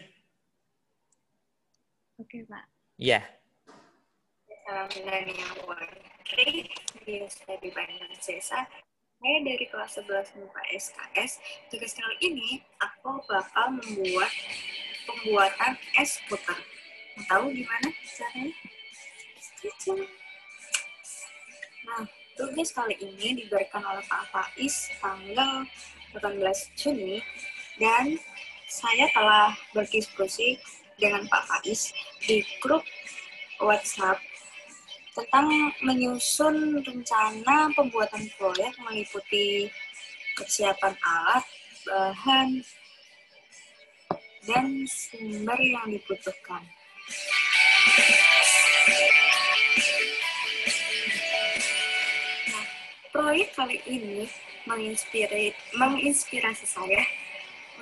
Oke, Pak. Iya. Salam dari yang Biasa di Bandung Sesa. Saya dari kelas 11 muka SKS, tugas kali ini aku bakal membuat pembuatan es puter. Mau tahu gimana caranya? Nah, tugas kali ini diberikan oleh Pak Faiz tanggal 18 Juni dan saya telah berdiskusi dengan Pak Faiz di grup WhatsApp tentang menyusun rencana pembuatan proyek meliputi kesiapan alat, bahan, dan sumber yang dibutuhkan. Nah, proyek kali ini menginspirasi, saya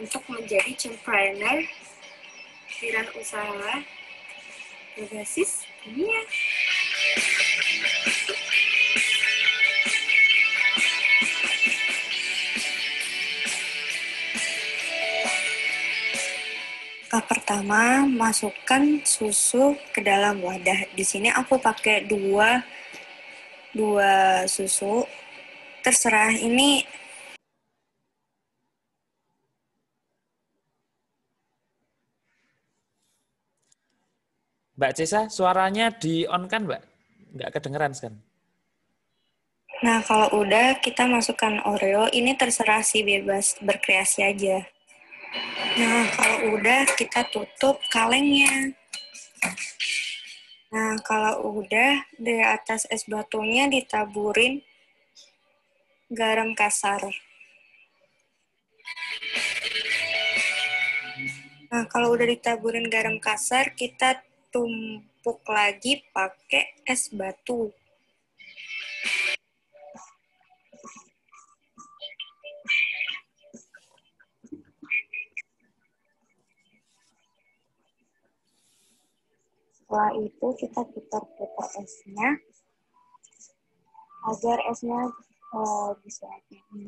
untuk menjadi entrepreneur pikiran usaha berbasis dunia. langkah pertama masukkan susu ke dalam wadah. Di sini aku pakai dua dua susu. Terserah ini Mbak Cesa, suaranya di on kan, Mbak? Nggak kedengeran kan? Nah, kalau udah kita masukkan Oreo, ini terserah sih bebas berkreasi aja. Nah, kalau udah kita tutup kalengnya. Nah, kalau udah di atas es batunya ditaburin garam kasar. Nah, kalau udah ditaburin garam kasar, kita tumpuk lagi pakai es batu. setelah itu kita putar-putar esnya agar esnya uh, bisa gitu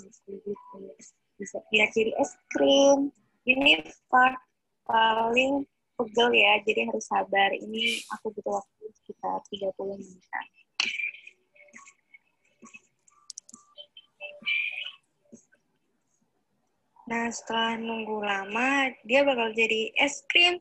bisa ya jadi es krim ini part paling pegel ya jadi harus sabar ini aku butuh waktu sekitar 30 menit Nah, setelah nunggu lama, dia bakal jadi es krim.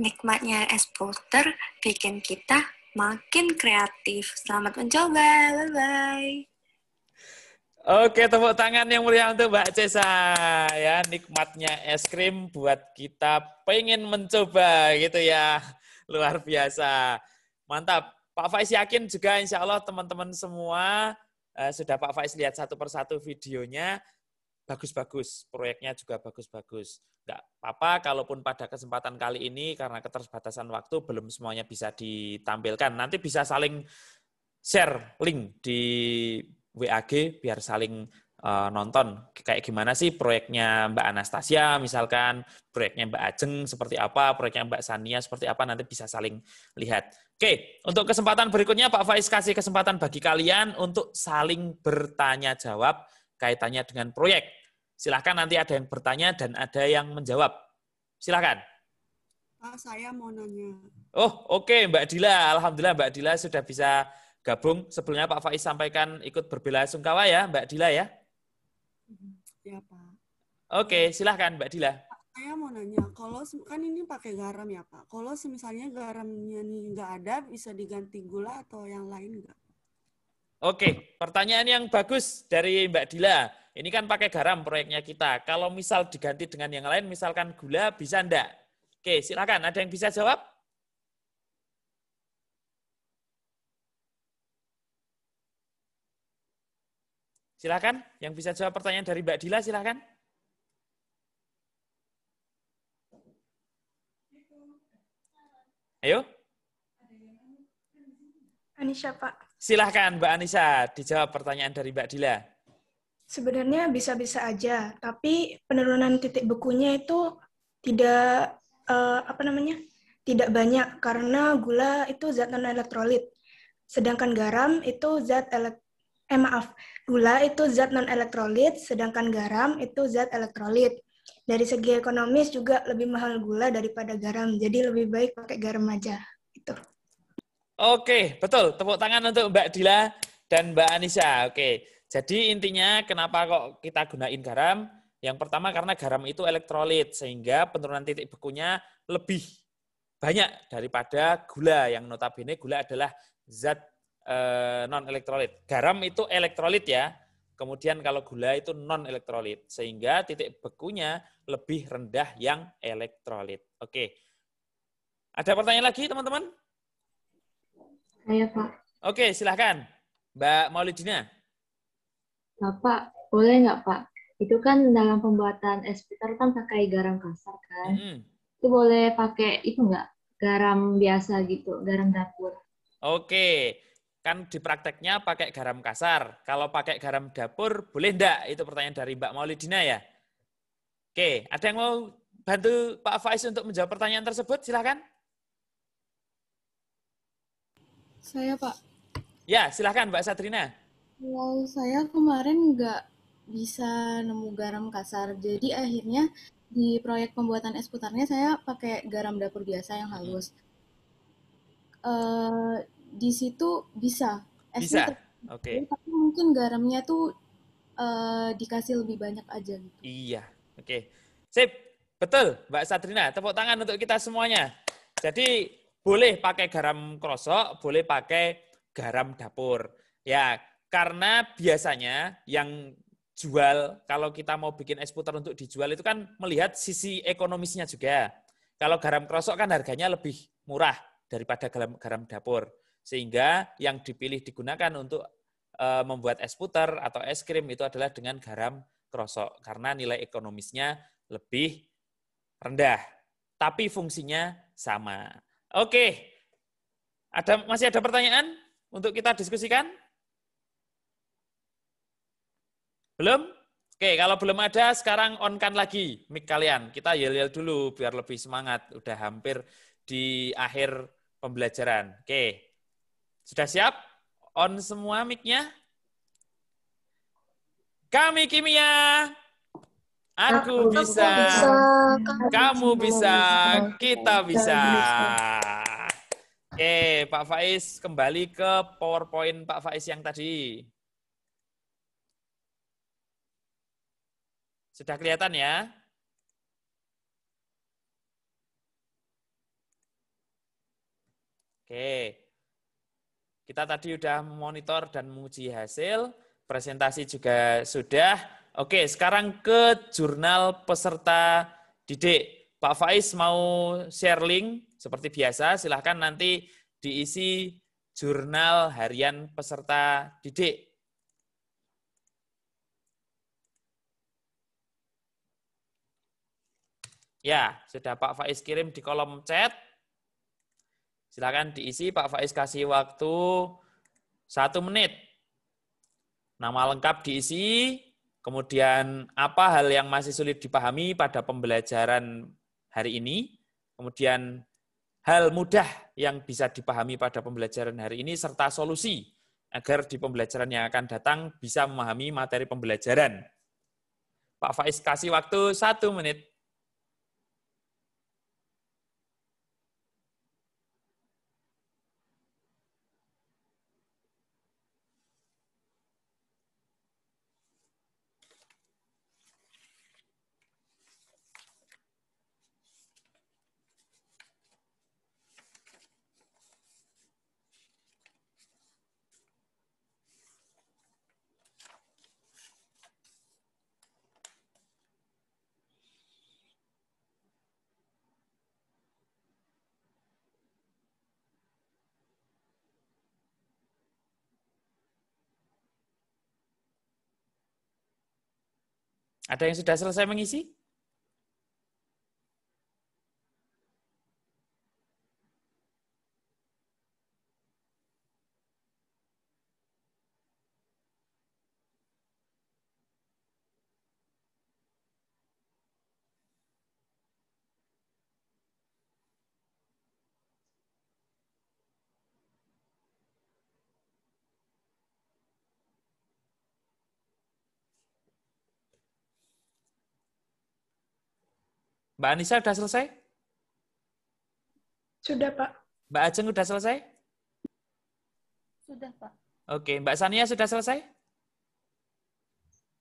nikmatnya eksporter bikin kita makin kreatif. Selamat mencoba. Bye-bye. Oke, tepuk tangan yang mulia untuk Mbak Cesa. Ya, nikmatnya es krim buat kita pengen mencoba gitu ya. Luar biasa. Mantap. Pak Faiz yakin juga insya Allah teman-teman semua eh, sudah Pak Faiz lihat satu persatu videonya bagus-bagus, proyeknya juga bagus-bagus. Enggak apa-apa kalaupun pada kesempatan kali ini karena keterbatasan waktu belum semuanya bisa ditampilkan. Nanti bisa saling share link di WAG biar saling uh, nonton kayak gimana sih proyeknya Mbak Anastasia misalkan, proyeknya Mbak Ajeng seperti apa, proyeknya Mbak Sania seperti apa nanti bisa saling lihat. Oke, untuk kesempatan berikutnya Pak Faiz kasih kesempatan bagi kalian untuk saling bertanya jawab kaitannya dengan proyek. Silahkan nanti ada yang bertanya dan ada yang menjawab. Silahkan. Pak, ah, saya mau nanya. Oh, oke okay, Mbak Dila. Alhamdulillah Mbak Dila sudah bisa gabung. Sebelumnya Pak Faiz sampaikan ikut berbela sungkawa ya Mbak Dila ya. Mm-hmm. Ya Pak. Oke, okay, silahkan Mbak Dila. Saya mau nanya, kalau kan ini pakai garam ya Pak. Kalau misalnya garamnya nggak ada, bisa diganti gula atau yang lain nggak? Oke, pertanyaan yang bagus dari Mbak Dila. Ini kan pakai garam proyeknya kita. Kalau misal diganti dengan yang lain, misalkan gula, bisa enggak? Oke, silakan. Ada yang bisa jawab? Silakan. Yang bisa jawab pertanyaan dari Mbak Dila, silakan. Ayo. Anisha, Pak. Silahkan Mbak Anissa dijawab pertanyaan dari Mbak Dila. Sebenarnya bisa-bisa aja, tapi penurunan titik bekunya itu tidak eh, apa namanya? tidak banyak karena gula itu zat non elektrolit. Sedangkan garam itu zat elek eh maaf, gula itu zat non elektrolit, sedangkan garam itu zat elektrolit. Dari segi ekonomis juga lebih mahal gula daripada garam, jadi lebih baik pakai garam aja. Oke, betul. Tepuk tangan untuk Mbak Dila dan Mbak Anissa. Oke. Jadi intinya kenapa kok kita gunain garam? Yang pertama karena garam itu elektrolit sehingga penurunan titik bekunya lebih banyak daripada gula yang notabene gula adalah zat e, eh, non elektrolit. Garam itu elektrolit ya. Kemudian kalau gula itu non elektrolit sehingga titik bekunya lebih rendah yang elektrolit. Oke. Ada pertanyaan lagi teman-teman? Saya, Pak. Oke, silahkan. Mbak Maulidina. Bapak, boleh nggak, Pak? Itu kan dalam pembuatan es puter kan pakai garam kasar, kan? Mm -hmm. Itu boleh pakai itu nggak? Garam biasa gitu, garam dapur. Oke, kan di prakteknya pakai garam kasar. Kalau pakai garam dapur, boleh nggak? Itu pertanyaan dari Mbak Maulidina ya. Oke, ada yang mau bantu Pak Faiz untuk menjawab pertanyaan tersebut? Silahkan. Saya, Pak. Ya, silahkan Mbak Satrina. Kalau saya kemarin nggak bisa nemu garam kasar, jadi akhirnya di proyek pembuatan es putarnya saya pakai garam dapur biasa yang halus. Uh, di situ bisa. Es bisa. Oke. Okay. Iya, tapi mungkin garamnya tuh uh, dikasih lebih banyak aja. Gitu. Iya. Oke. Okay. Sip. Betul, Mbak Satrina. Tepuk tangan untuk kita semuanya. Jadi boleh pakai garam krosok, boleh pakai garam dapur. Ya, karena biasanya yang jual kalau kita mau bikin es putar untuk dijual itu kan melihat sisi ekonomisnya juga. Kalau garam krosok kan harganya lebih murah daripada garam dapur. Sehingga yang dipilih digunakan untuk e, membuat es putar atau es krim itu adalah dengan garam krosok karena nilai ekonomisnya lebih rendah tapi fungsinya sama. Oke. Ada masih ada pertanyaan untuk kita diskusikan? Belum? Oke, kalau belum ada sekarang onkan lagi mic kalian. Kita yel-yel dulu biar lebih semangat. Udah hampir di akhir pembelajaran. Oke. Sudah siap? On semua mic Kami Kimia. Aku, bisa, kamu bisa, kita bisa. Oke, Pak Faiz kembali ke PowerPoint Pak Faiz yang tadi. Sudah kelihatan ya? Oke. Kita tadi sudah monitor dan menguji hasil, presentasi juga sudah. Oke, sekarang ke jurnal peserta didik. Pak Faiz mau share link seperti biasa, silahkan nanti diisi jurnal harian peserta didik. Ya, sudah Pak Faiz kirim di kolom chat. Silakan diisi, Pak Faiz kasih waktu satu menit. Nama lengkap diisi, Kemudian apa hal yang masih sulit dipahami pada pembelajaran hari ini? Kemudian hal mudah yang bisa dipahami pada pembelajaran hari ini serta solusi agar di pembelajaran yang akan datang bisa memahami materi pembelajaran. Pak Faiz kasih waktu satu menit Ada yang sudah selesai mengisi? Mbak Anissa sudah selesai? Sudah, Pak. Mbak Ajeng sudah selesai? Sudah, Pak. Oke, Mbak Sania sudah selesai?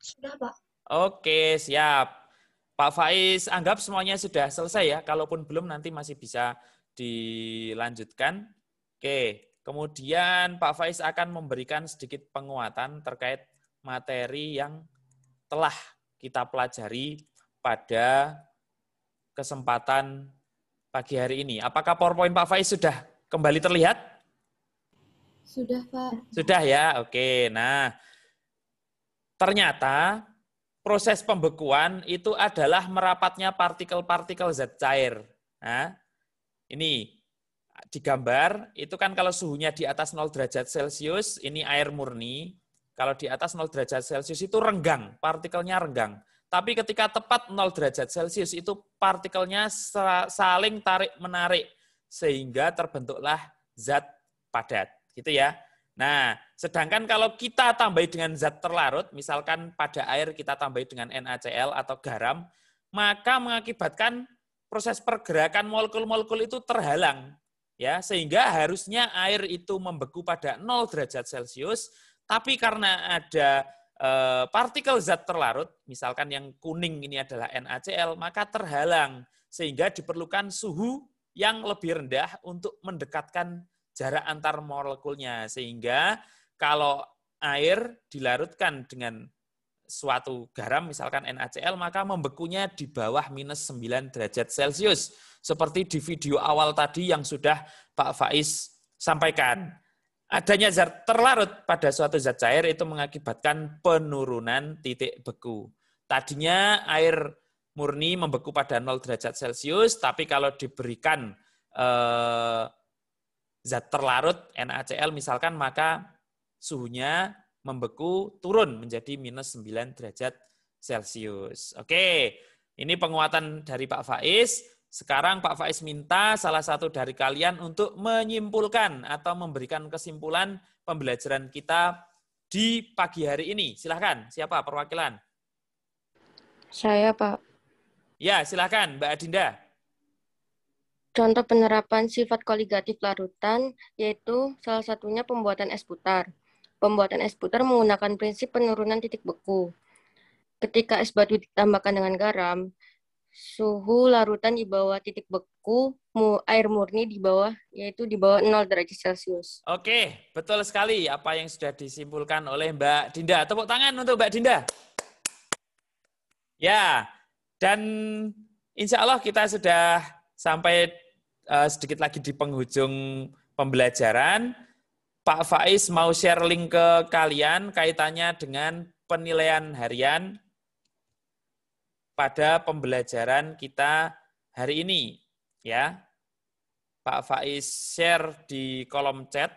Sudah, Pak. Oke, siap. Pak Faiz, anggap semuanya sudah selesai ya. Kalaupun belum, nanti masih bisa dilanjutkan. Oke, kemudian Pak Faiz akan memberikan sedikit penguatan terkait materi yang telah kita pelajari pada kesempatan pagi hari ini. Apakah PowerPoint Pak Faiz sudah kembali terlihat? Sudah, Pak. Sudah ya, oke. Nah, ternyata proses pembekuan itu adalah merapatnya partikel-partikel zat cair. Nah, ini digambar itu kan kalau suhunya di atas 0 derajat Celcius, ini air murni. Kalau di atas 0 derajat Celcius itu renggang, partikelnya renggang. Tapi ketika tepat 0 derajat Celcius itu partikelnya saling tarik-menarik sehingga terbentuklah zat padat, gitu ya. Nah, sedangkan kalau kita tambahi dengan zat terlarut, misalkan pada air kita tambahi dengan NaCl atau garam, maka mengakibatkan proses pergerakan molekul-molekul itu terhalang, ya, sehingga harusnya air itu membeku pada 0 derajat Celcius, tapi karena ada Eh, partikel zat terlarut, misalkan yang kuning ini adalah NaCl, maka terhalang sehingga diperlukan suhu yang lebih rendah untuk mendekatkan jarak antar molekulnya sehingga kalau air dilarutkan dengan suatu garam misalkan NaCl maka membekunya di bawah minus 9 derajat Celcius seperti di video awal tadi yang sudah Pak Faiz sampaikan. Adanya zat terlarut pada suatu zat cair itu mengakibatkan penurunan titik beku. Tadinya air murni membeku pada 0 derajat Celcius, tapi kalau diberikan eh, zat terlarut NaCl misalkan, maka suhunya membeku turun menjadi minus 9 derajat Celcius. Oke, ini penguatan dari Pak Faiz. Sekarang Pak Faiz minta salah satu dari kalian untuk menyimpulkan atau memberikan kesimpulan pembelajaran kita di pagi hari ini. Silahkan, siapa perwakilan? Saya, Pak. Ya, silahkan, Mbak Adinda. Contoh penerapan sifat koligatif larutan, yaitu salah satunya pembuatan es putar. Pembuatan es putar menggunakan prinsip penurunan titik beku. Ketika es batu ditambahkan dengan garam, suhu larutan di bawah titik beku, mu air murni di bawah yaitu di bawah 0 derajat Celcius. Oke, betul sekali apa yang sudah disimpulkan oleh Mbak Dinda. Tepuk tangan untuk Mbak Dinda. Ya, dan insya Allah kita sudah sampai uh, sedikit lagi di penghujung pembelajaran. Pak Faiz mau share link ke kalian kaitannya dengan penilaian harian pada pembelajaran kita hari ini ya. Pak Faiz share di kolom chat.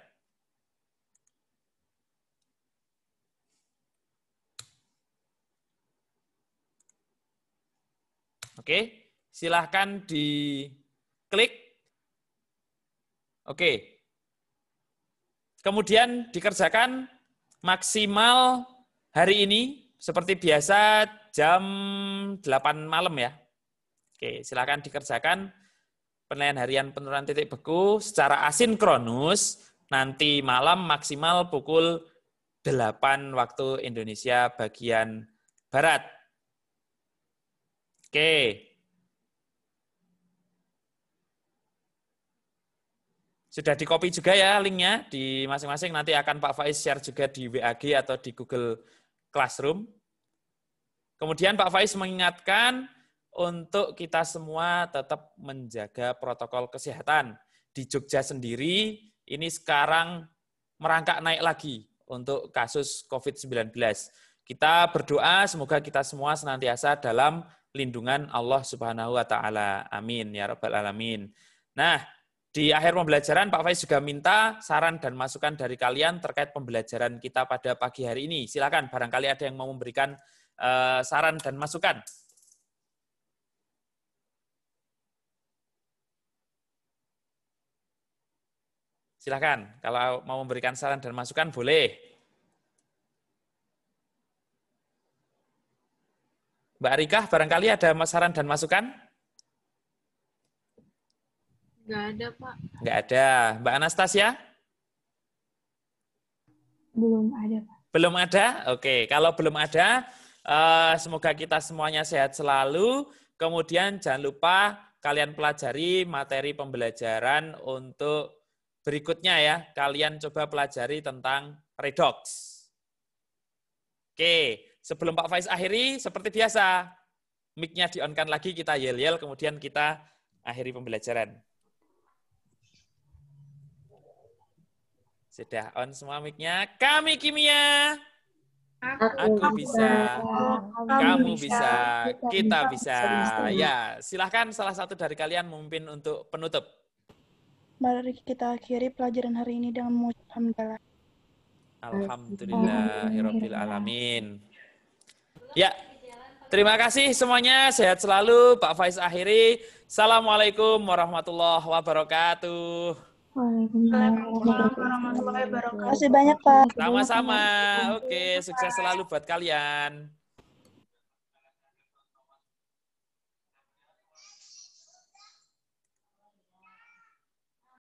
Oke, silahkan di klik. Oke. Kemudian dikerjakan maksimal hari ini seperti biasa jam 8 malam ya. Oke, silakan dikerjakan penilaian harian penurunan titik beku secara asinkronus nanti malam maksimal pukul 8 waktu Indonesia bagian barat. Oke. Sudah di copy juga ya linknya di masing-masing. Nanti akan Pak Faiz share juga di WAG atau di Google Classroom. Kemudian Pak Faiz mengingatkan untuk kita semua tetap menjaga protokol kesehatan. Di Jogja sendiri ini sekarang merangkak naik lagi untuk kasus COVID-19. Kita berdoa semoga kita semua senantiasa dalam lindungan Allah Subhanahu wa taala. Amin ya rabbal alamin. Nah, di akhir pembelajaran Pak Faiz juga minta saran dan masukan dari kalian terkait pembelajaran kita pada pagi hari ini. Silakan barangkali ada yang mau memberikan Eh, saran dan masukan. Silahkan, kalau mau memberikan saran dan masukan boleh. Mbak Rika barangkali ada saran dan masukan? Enggak ada, Pak. Enggak ada. Mbak Anastasia? Belum ada, Pak. Belum ada? Oke, kalau belum ada, Eh, semoga kita semuanya sehat selalu. Kemudian jangan lupa kalian pelajari materi pembelajaran untuk berikutnya ya. Kalian coba pelajari tentang redox. Oke, sebelum Pak Faiz akhiri, seperti biasa, mic-nya di-on-kan lagi, kita yel-yel, kemudian kita akhiri pembelajaran. Sudah on semua mic-nya. Kami Kimia. Aku, bisa, kamu bisa, kita bisa. bisa. Ya, silahkan salah satu dari kalian memimpin untuk penutup. Mari kita akhiri pelajaran hari ini dengan mengucap hamdalah. alamin. Ya. Terima kasih semuanya, sehat selalu. Pak Faiz akhiri. Assalamualaikum warahmatullahi wabarakatuh. Waalaikumsalam warahmatullahi wabarakatuh. banyak Pak. Sama-sama. Oke, sukses selalu buat kalian.